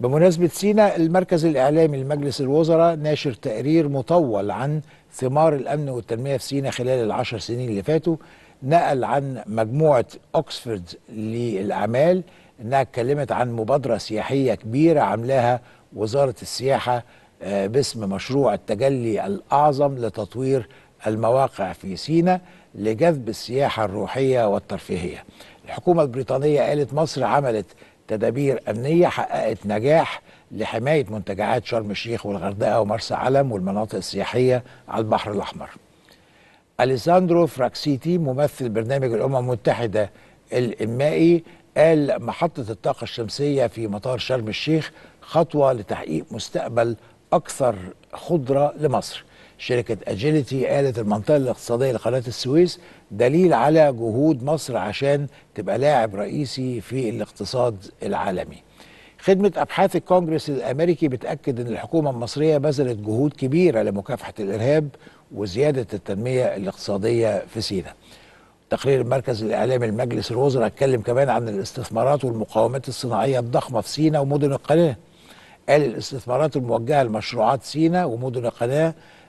بمناسبة سينا المركز الإعلامي لمجلس الوزراء ناشر تقرير مطول عن ثمار الأمن والتنمية في سينا خلال العشر سنين اللي فاتوا نقل عن مجموعة أوكسفورد للأعمال إنها اتكلمت عن مبادرة سياحية كبيرة عاملاها وزارة السياحة آه، باسم مشروع التجلي الأعظم لتطوير المواقع في سينا لجذب السياحة الروحية والترفيهية الحكومة البريطانية قالت مصر عملت تدابير امنيه حققت نجاح لحمايه منتجعات شرم الشيخ والغردقه ومرسى علم والمناطق السياحيه على البحر الاحمر. اليساندرو فراكسيتي ممثل برنامج الامم المتحده الانمائي قال محطه الطاقه الشمسيه في مطار شرم الشيخ خطوه لتحقيق مستقبل اكثر خضره لمصر. شركة أجيلتي قالت المنطقة الاقتصادية لقناة السويس دليل على جهود مصر عشان تبقى لاعب رئيسي في الاقتصاد العالمي خدمة أبحاث الكونجرس الأمريكي بتأكد أن الحكومة المصرية بذلت جهود كبيرة لمكافحة الإرهاب وزيادة التنمية الاقتصادية في سيناء تقرير المركز الإعلامي لمجلس الوزراء اتكلم كمان عن الاستثمارات والمقاومات الصناعية الضخمة في سيناء ومدن القناة قال الاستثمارات الموجهة لمشروعات سيناء ومدن القناة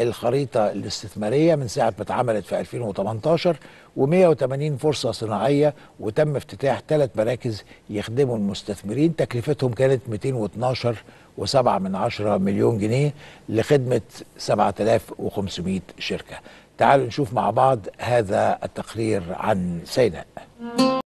الخريطة الاستثمارية من ساعة ما اتعملت في 2018 و180 فرصة صناعية وتم افتتاح ثلاث مراكز يخدموا المستثمرين تكلفتهم كانت 212 و7 من 10 مليون جنيه لخدمة 7500 شركة تعالوا نشوف مع بعض هذا التقرير عن سيناء